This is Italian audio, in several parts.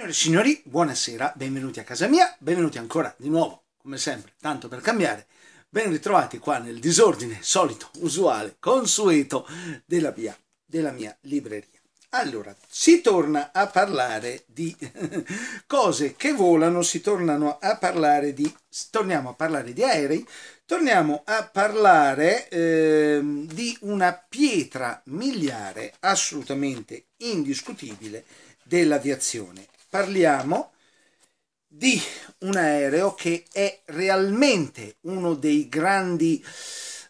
Signore e signori, buonasera, benvenuti a casa mia, benvenuti ancora di nuovo, come sempre, tanto per cambiare, ben ritrovati qua nel disordine solito, usuale, consueto della mia, della mia libreria. Allora, si torna a parlare di cose che volano, si tornano a parlare di, torniamo a parlare di aerei, torniamo a parlare eh, di una pietra miliare assolutamente indiscutibile dell'aviazione parliamo di un aereo che è realmente uno dei grandi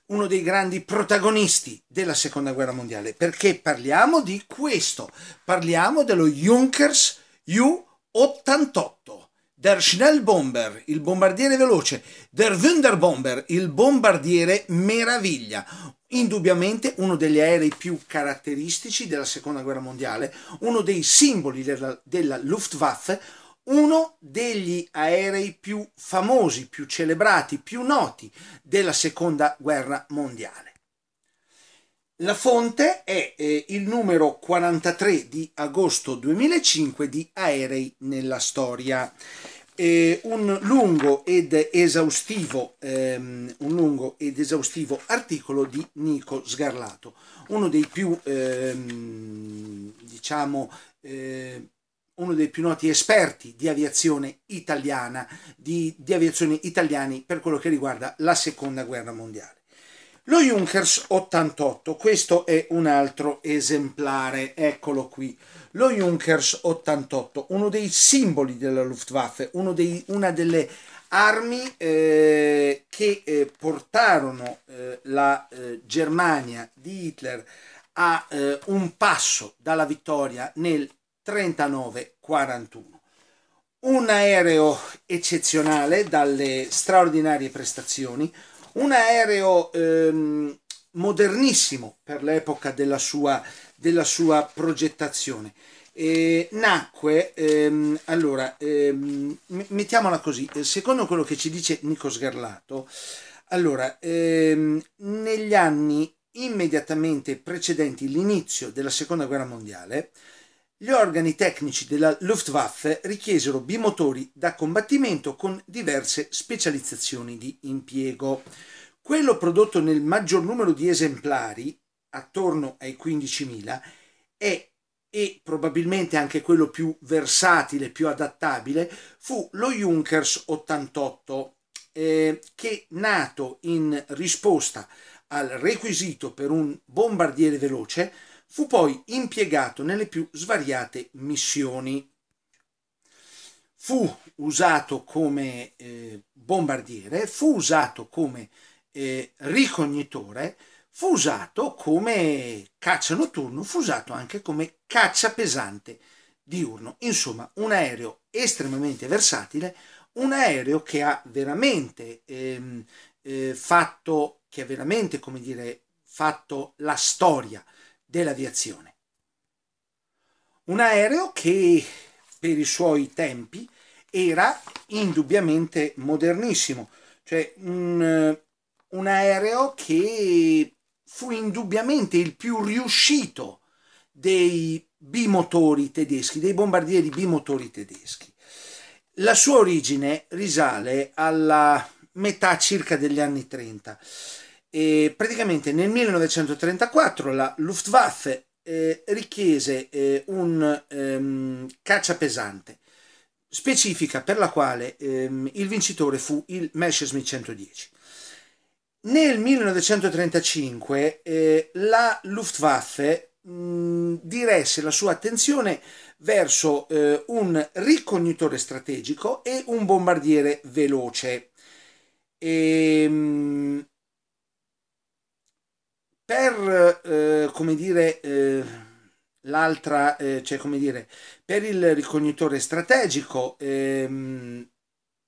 uno dei grandi protagonisti della seconda guerra mondiale perché parliamo di questo parliamo dello Junkers U-88 der Schnellbomber, il bombardiere veloce, der Wunderbomber, il bombardiere meraviglia, indubbiamente uno degli aerei più caratteristici della seconda guerra mondiale, uno dei simboli della, della, Luftwaffe, uno degli aerei più famosi, più celebrati, più noti della seconda guerra mondiale. La fonte è eh, il numero 43 di agosto 2005 di Aerei nella storia eh, un, lungo ehm, un, lungo ed esaustivo, articolo di Nico Sgarlato, uno dei più, ehm, diciamo, eh, uno dei più noti esperti di aviazione italiana, di, di aviazione italiani per quello che riguarda la seconda guerra mondiale. Lo Junkers 88, questo è un altro esemplare, eccolo qui. Lo Junkers 88, uno dei simboli della Luftwaffe, dei, una delle armi eh, che eh, portarono eh, la eh, Germania di Hitler a eh, un passo dalla vittoria nel 39-41. Un aereo eccezionale dalle straordinarie prestazioni, un aereo ehm, modernissimo per l'epoca della sua della sua progettazione. Eh, nacque, ehm, allora, ehm, mettiamola così, eh, secondo quello che ci dice Nico Sgarlato, allora, ehm, negli anni immediatamente precedenti l'inizio della seconda guerra mondiale, gli organi tecnici della Luftwaffe richiesero bimotori da combattimento con diverse specializzazioni di impiego. Quello prodotto nel maggior numero di esemplari attorno ai 15.000 e, e probabilmente anche quello più versatile, più adattabile, fu lo Junkers 88 eh, che nato in risposta al requisito per un bombardiere veloce, fu poi impiegato nelle più svariate missioni. Fu usato come eh, bombardiere, fu usato come eh, ricognitore, fu usato come caccia notturno, fu usato anche come caccia pesante diurno. Insomma, un aereo estremamente versatile, un aereo che ha veramente ehm, eh, fatto, che ha veramente, come dire, fatto la storia dell'aviazione. Un aereo che per i suoi tempi era indubbiamente modernissimo, cioè un, un aereo che fu indubbiamente il più riuscito dei bimotori tedeschi, dei bombardieri bimotori tedeschi. La sua origine risale alla metà circa degli anni 30 e praticamente nel 1934 la Luftwaffe eh, richiese eh, un ehm, caccia pesante, specifica per la quale ehm, il vincitore fu il Messerschmitt 110. Nel 1935 eh, la Luftwaffe mh, diresse la sua attenzione verso eh, un ricognitore strategico e un bombardiere veloce. E, ehm, per, eh, come dire, eh, l'altra, eh, cioè come dire, per il ricognitore strategico ehm,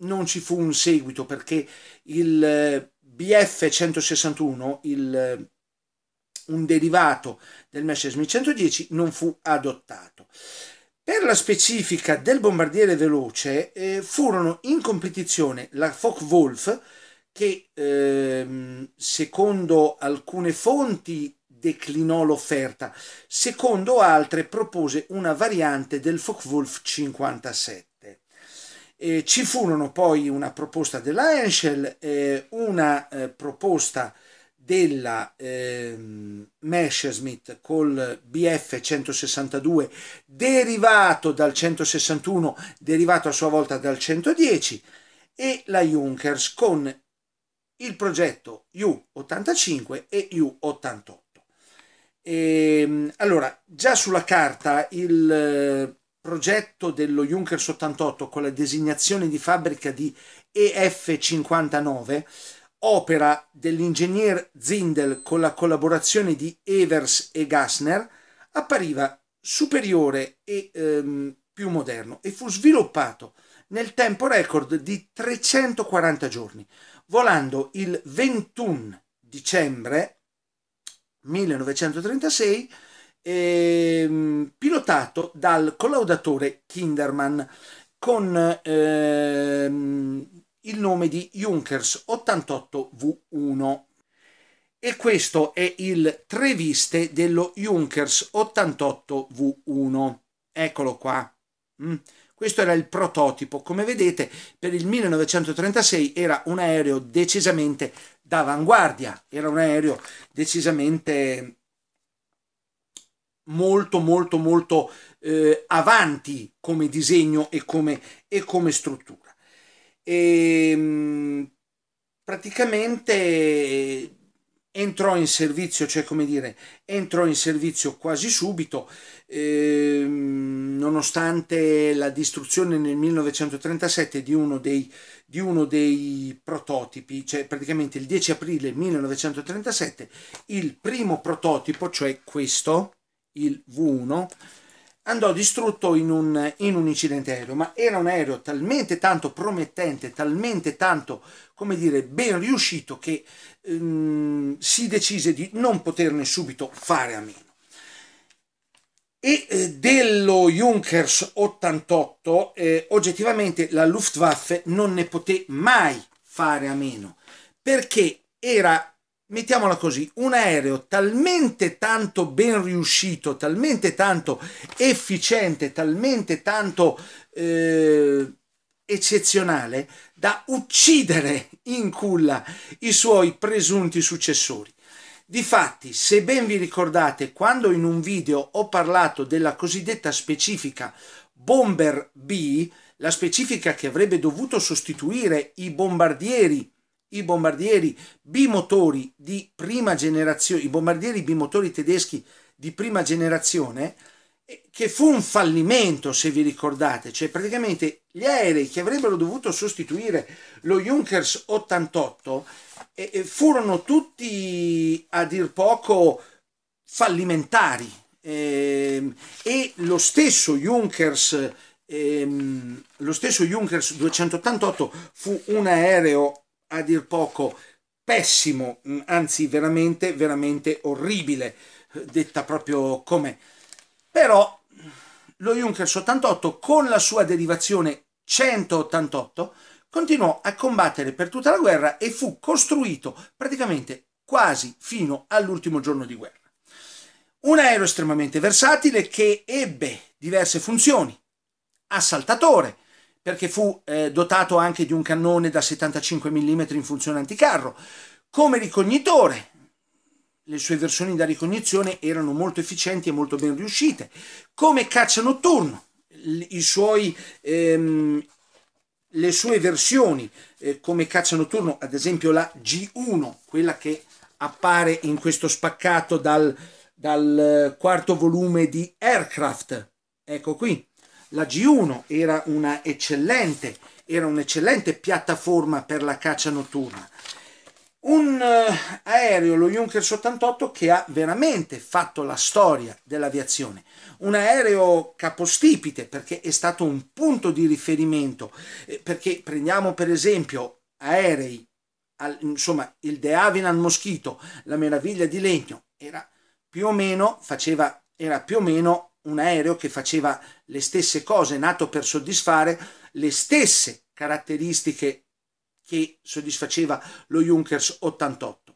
non ci fu un seguito perché il BF161, il, eh, un derivato del Messerschmitt 110, non fu adottato. Per la specifica del bombardiere veloce eh, furono in competizione la Focke-Wulf che eh, secondo alcune fonti declinò l'offerta, secondo altre propose una variante del Focke-Wulf 57. E ci furono poi una proposta della Henschel, eh, una eh, proposta della eh, Messerschmitt col BF 162 derivato dal 161, derivato a sua volta dal 110 e la Junkers con il progetto U85 e U88. E, ehm, allora, già sulla carta il progetto dello Junkers 88 con la designazione di fabbrica di EF59, opera dell'ingegner Zindel con la collaborazione di Evers e Gassner, appariva superiore e ehm, più moderno e fu sviluppato nel tempo record di 340 giorni, volando il 21 dicembre 1936 eh, pilotato dal collaudatore Kinderman con ehm, il nome di Junkers 88V1. E questo è il treviste dello Junkers 88V1. Eccolo qua. Mm. Questo era il prototipo. Come vedete, per il 1936 era un aereo decisamente d'avanguardia, era un aereo decisamente molto molto molto eh, avanti come disegno e come, e come struttura. E, ehm, praticamente entrò in servizio, cioè come dire, entrò in servizio quasi subito, eh, nonostante la distruzione nel 1937 di uno, dei, di uno dei prototipi, cioè praticamente il 10 aprile 1937, il primo prototipo, cioè questo, il V1, andò distrutto in un, in un, incidente aereo, ma era un aereo talmente tanto promettente, talmente tanto, come dire, ben riuscito che ehm, si decise di non poterne subito fare a meno. E eh, dello Junkers 88 eh, oggettivamente la Luftwaffe non ne poté mai fare a meno, perché era mettiamola così, un aereo talmente tanto ben riuscito, talmente tanto efficiente, talmente tanto eh, eccezionale da uccidere in culla i suoi presunti successori. Difatti, se ben vi ricordate, quando in un video ho parlato della cosiddetta specifica Bomber B, la specifica che avrebbe dovuto sostituire i bombardieri i bombardieri bimotori di prima generazione, i bombardieri bimotori tedeschi di prima generazione, eh, che fu un fallimento, se vi ricordate, cioè praticamente gli aerei che avrebbero dovuto sostituire lo Junkers 88 eh, eh, furono tutti a dir poco fallimentari eh, e lo stesso Junkers eh, lo stesso Junkers 288 fu un aereo a dir poco pessimo, mm, anzi veramente, veramente orribile, detta proprio come. Però lo Junkers 88 con la sua derivazione 188 continuò a combattere per tutta la guerra e fu costruito praticamente quasi fino all'ultimo giorno di guerra. Un aereo estremamente versatile che ebbe diverse funzioni, assaltatore, perché fu eh, dotato anche di un cannone da 75 mm in funzione anticarro. Come ricognitore, le sue versioni da ricognizione erano molto efficienti e molto ben riuscite. Come caccia notturno, suoi, ehm, le sue versioni eh, come caccia notturno, ad esempio la G1, quella che appare in questo spaccato dal, dal eh, quarto volume di Aircraft, ecco qui, la G1 era una eccellente, era un'eccellente piattaforma per la caccia notturna. Un eh, aereo, lo Junkers 88, che ha veramente fatto la storia dell'aviazione. Un aereo capostipite perché è stato un punto di riferimento. Eh, perché prendiamo per esempio aerei, al, insomma il De Havilland Moschito, la meraviglia di legno, era più o meno, faceva, era più o meno un aereo che faceva le stesse cose, nato per soddisfare le stesse caratteristiche che soddisfaceva lo Junkers 88.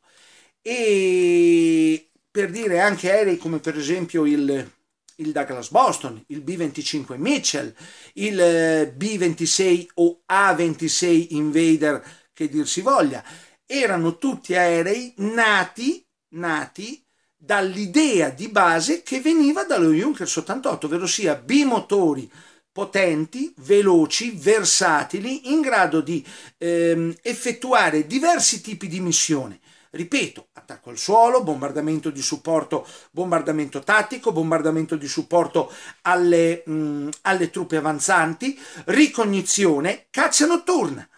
E per dire anche aerei come per esempio il, il Douglas Boston, il B-25 Mitchell, il eh, B-26 o A-26 Invader che dir si voglia, erano tutti aerei nati, nati dall'idea di base che veniva dallo Junkers 88, ovvero sia bimotori potenti, veloci, versatili, in grado di ehm, effettuare diversi tipi di missione. Ripeto, attacco al suolo, bombardamento di supporto, bombardamento tattico, bombardamento di supporto alle, mh, alle truppe avanzanti, ricognizione, caccia notturna.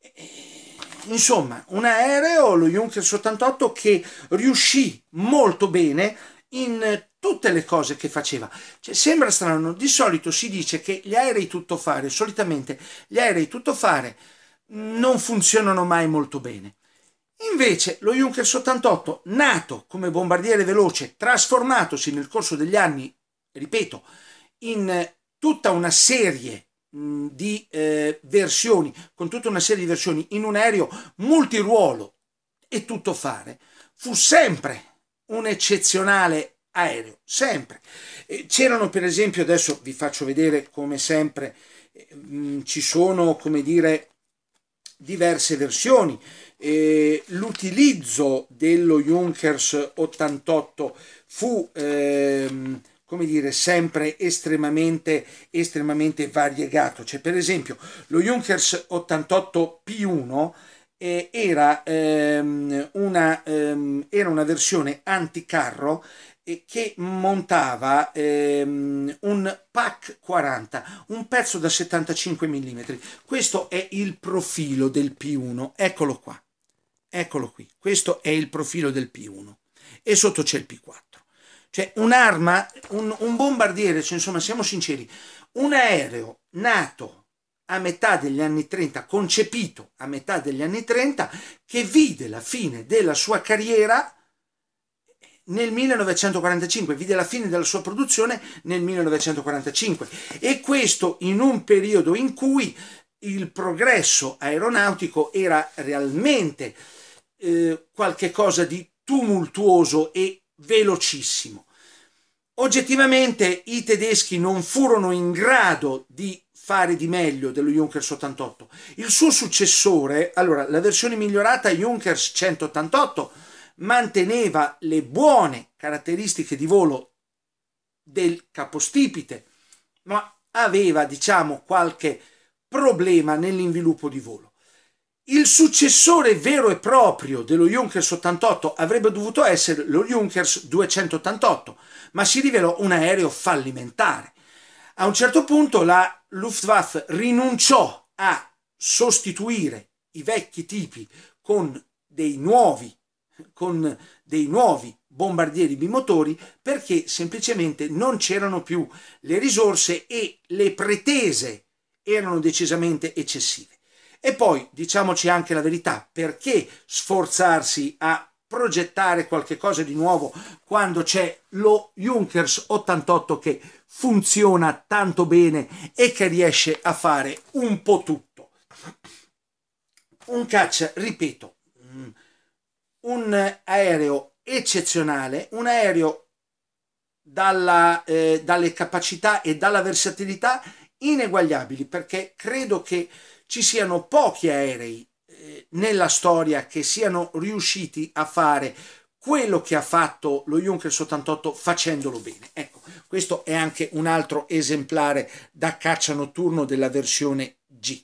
E, Insomma, un aereo, lo Junker 88, che riuscì molto bene in tutte le cose che faceva. Cioè, sembra strano, di solito si dice che gli aerei tuttofare, solitamente gli aerei tuttofare mm, non funzionano mai molto bene. Invece lo Junkers 88, nato come bombardiere veloce, trasformatosi nel corso degli anni, ripeto, in tutta una serie di eh, versioni, con tutta una serie di versioni in un aereo multiruolo e tutto fare, fu sempre un eccezionale aereo, sempre. C'erano per esempio, adesso vi faccio vedere come sempre, eh, mh, ci sono come dire diverse versioni. Eh, l'utilizzo dello Junkers 88 fu ehm, come dire, sempre estremamente, estremamente variegato. Cioè, per esempio, lo Junkers 88 P1 eh, era, ehm, una, ehm, era una versione anticarro eh, che montava ehm, un PAC 40, un pezzo da 75 mm. Questo è il profilo del P1, eccolo qua, eccolo qui, questo è il profilo del P1 e sotto c'è il P4. Cioè un'arma, un, un bombardiere, cioè, insomma siamo sinceri, un aereo nato a metà degli anni 30, concepito a metà degli anni 30, che vide la fine della sua carriera nel 1945, vide la fine della sua produzione nel 1945 e questo in un periodo in cui il progresso aeronautico era realmente eh, qualcosa di tumultuoso e velocissimo. Oggettivamente i tedeschi non furono in grado di fare di meglio dello Junkers 88. Il suo successore, allora la versione migliorata Junkers 188 manteneva le buone caratteristiche di volo del capostipite, ma aveva diciamo qualche problema nell'inviluppo di volo. Il successore vero e proprio dello Junkers 88 avrebbe dovuto essere lo Junkers 288, ma si rivelò un aereo fallimentare. A un certo punto la Luftwaffe rinunciò a sostituire i vecchi tipi con dei nuovi, con dei nuovi bombardieri bimotori perché semplicemente non c'erano più le risorse e le pretese erano decisamente eccessive. E poi diciamoci anche la verità, perché sforzarsi a progettare qualche cosa di nuovo quando c'è lo Junkers 88 che funziona tanto bene e che riesce a fare un po' tutto. Un caccia, ripeto, mm, un aereo eccezionale, un aereo dalla, eh, dalle capacità e dalla versatilità ineguagliabili perché credo che ci siano pochi aerei eh, nella storia che siano riusciti a fare quello che ha fatto lo Junker 88 facendolo bene. Ecco, questo è anche un altro esemplare da caccia notturno della versione G.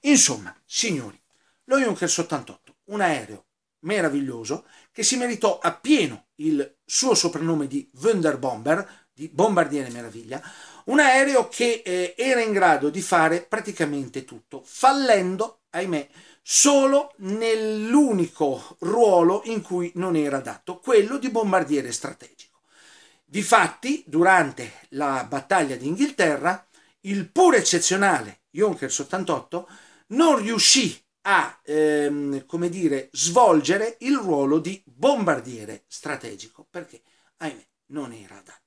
Insomma, signori, lo Junker 88, un aereo meraviglioso che si meritò appieno il suo soprannome di Wunderbomber, di Bombardiere Meraviglia, un aereo che eh, era in grado di fare praticamente tutto, fallendo, ahimè, solo nell'unico ruolo in cui non era adatto, quello di bombardiere strategico. Difatti, durante la battaglia d'Inghilterra, il pur eccezionale Junker 88 non riuscì a ehm, come dire, svolgere il ruolo di bombardiere strategico perché, ahimè, non era adatto.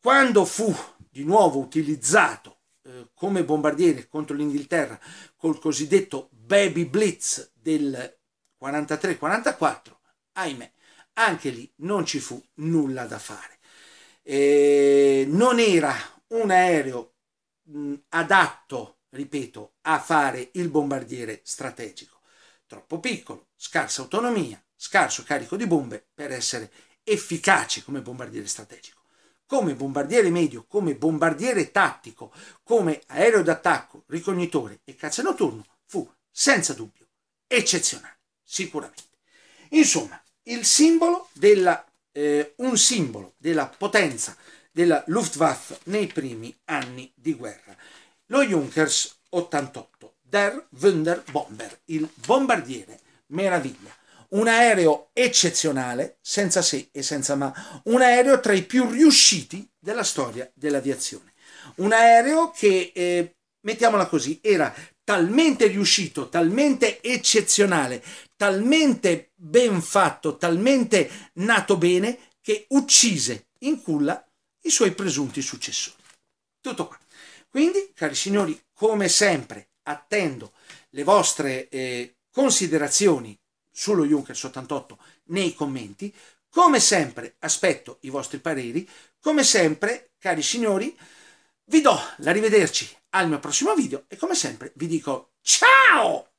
Quando fu di nuovo utilizzato eh, come bombardiere contro l'Inghilterra col cosiddetto baby blitz del 43-44, ahimè, anche lì non ci fu nulla da fare. Eh, non era un aereo mh, adatto, ripeto, a fare il bombardiere strategico. Troppo piccolo, scarsa autonomia, scarso carico di bombe per essere efficace come bombardiere strategico come bombardiere medio, come bombardiere tattico, come aereo d'attacco, ricognitore e caccia notturno fu senza dubbio eccezionale, sicuramente. Insomma, il simbolo della, eh, un simbolo della potenza della Luftwaffe nei primi anni di guerra. Lo Junkers 88, Der Wunderbomber, il bombardiere meraviglia un aereo eccezionale, senza se e senza ma, un aereo tra i più riusciti della storia dell'aviazione. Un aereo che, eh, mettiamola così, era talmente riuscito, talmente eccezionale, talmente ben fatto, talmente nato bene, che uccise in culla i suoi presunti successori. Tutto qua. Quindi, cari signori, come sempre, attendo le vostre eh, considerazioni sullo Juncker 88 nei commenti. Come sempre aspetto i vostri pareri, come sempre cari signori vi do l'arrivederci al mio prossimo video e come sempre vi dico ciao!